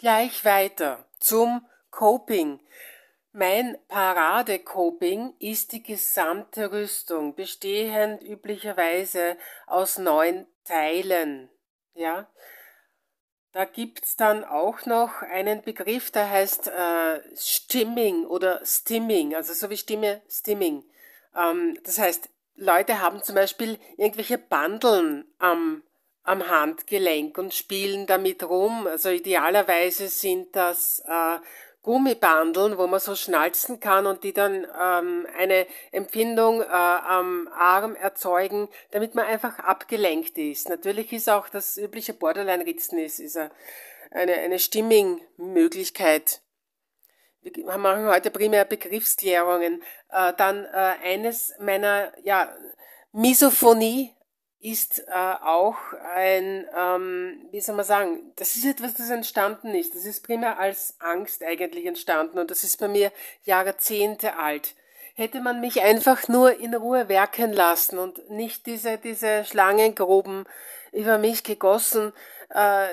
Gleich weiter zum Coping. Mein Parade-Coping ist die gesamte Rüstung, bestehend üblicherweise aus neun Teilen. Ja, da gibt es dann auch noch einen Begriff, der heißt äh, Stimming oder Stimming, also so wie Stimme, Stimming. Ähm, das heißt, Leute haben zum Beispiel irgendwelche Bandeln am am Handgelenk und spielen damit rum. Also idealerweise sind das äh, Gummibandeln, wo man so schnalzen kann und die dann ähm, eine Empfindung äh, am Arm erzeugen, damit man einfach abgelenkt ist. Natürlich ist auch das übliche Borderline-Ritzen ist, ist eine, eine Stimming-Möglichkeit. Wir machen heute primär Begriffsklärungen. Äh, dann äh, eines meiner ja, Misophonie, ist äh, auch ein, ähm, wie soll man sagen, das ist etwas, das entstanden ist. Das ist primär als Angst eigentlich entstanden und das ist bei mir Jahrzehnte alt. Hätte man mich einfach nur in Ruhe werken lassen und nicht diese, diese Schlangengruben über mich gegossen, äh,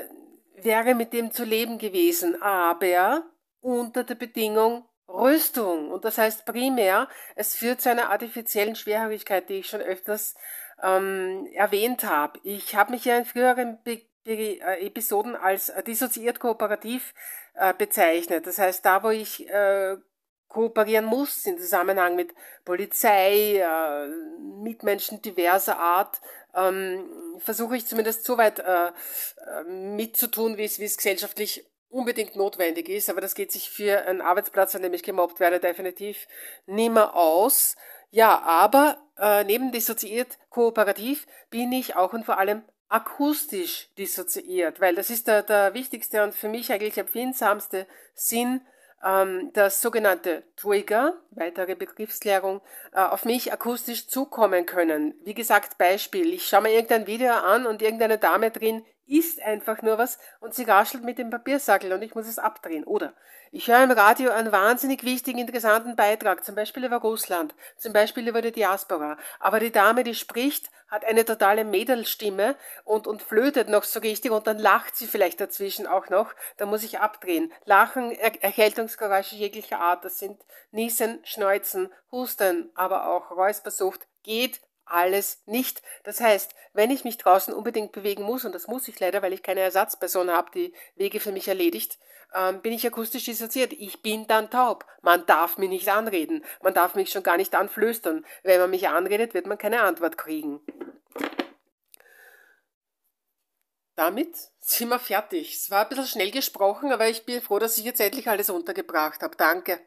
wäre mit dem zu leben gewesen. Aber unter der Bedingung, Rüstung. Und das heißt primär, es führt zu einer artifiziellen Schwerhörigkeit, die ich schon öfters ähm, erwähnt habe. Ich habe mich ja in früheren Be Be äh, Episoden als dissoziiert kooperativ äh, bezeichnet. Das heißt, da wo ich äh, kooperieren muss im Zusammenhang mit Polizei, äh, Mitmenschen diverser Art, ähm, versuche ich zumindest so weit äh, äh mitzutun, wie es, wie es gesellschaftlich unbedingt notwendig ist. Aber das geht sich für einen Arbeitsplatz, an dem ich gemobbt werde, definitiv nimmer aus. Ja, aber äh, neben dissoziiert kooperativ bin ich auch und vor allem akustisch dissoziiert, weil das ist der, der wichtigste und für mich eigentlich empfindsamste Sinn, ähm, dass sogenannte Trigger, weitere Begriffsklärung, äh, auf mich akustisch zukommen können. Wie gesagt, Beispiel, ich schaue mir irgendein Video an und irgendeine Dame drin isst einfach nur was und sie raschelt mit dem Papiersackel und ich muss es abdrehen. Oder ich höre im Radio einen wahnsinnig wichtigen, interessanten Beitrag, zum Beispiel über Russland, zum Beispiel über die Diaspora. Aber die Dame, die spricht, hat eine totale Mädelstimme und, und flötet noch so richtig und dann lacht sie vielleicht dazwischen auch noch. Da muss ich abdrehen. Lachen, er Erkältungsgeräusche jeglicher Art, das sind Niesen, Schneuzen, Husten, aber auch Räuspersucht, geht alles nicht. Das heißt, wenn ich mich draußen unbedingt bewegen muss, und das muss ich leider, weil ich keine Ersatzperson habe, die Wege für mich erledigt, ähm, bin ich akustisch dissoziiert. Ich bin dann taub. Man darf mich nicht anreden. Man darf mich schon gar nicht anflüstern. Wenn man mich anredet, wird man keine Antwort kriegen. Damit sind wir fertig. Es war ein bisschen schnell gesprochen, aber ich bin froh, dass ich jetzt endlich alles untergebracht habe. Danke.